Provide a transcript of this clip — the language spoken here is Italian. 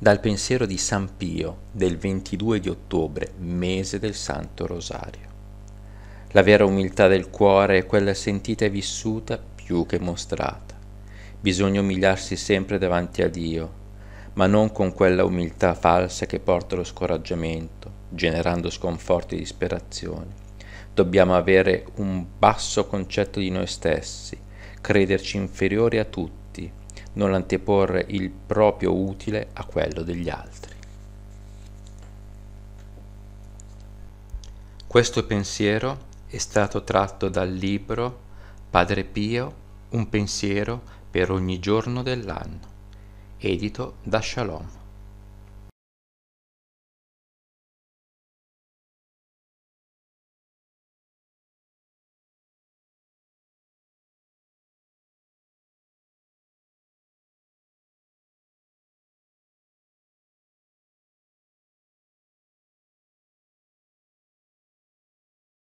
dal pensiero di San Pio del 22 di ottobre, mese del Santo Rosario. La vera umiltà del cuore è quella sentita e vissuta più che mostrata. Bisogna umiliarsi sempre davanti a Dio, ma non con quella umiltà falsa che porta allo scoraggiamento, generando sconforti e disperazioni. Dobbiamo avere un basso concetto di noi stessi, crederci inferiori a tutti non anteporre il proprio utile a quello degli altri. Questo pensiero è stato tratto dal libro Padre Pio, un pensiero per ogni giorno dell'anno, edito da Shalom.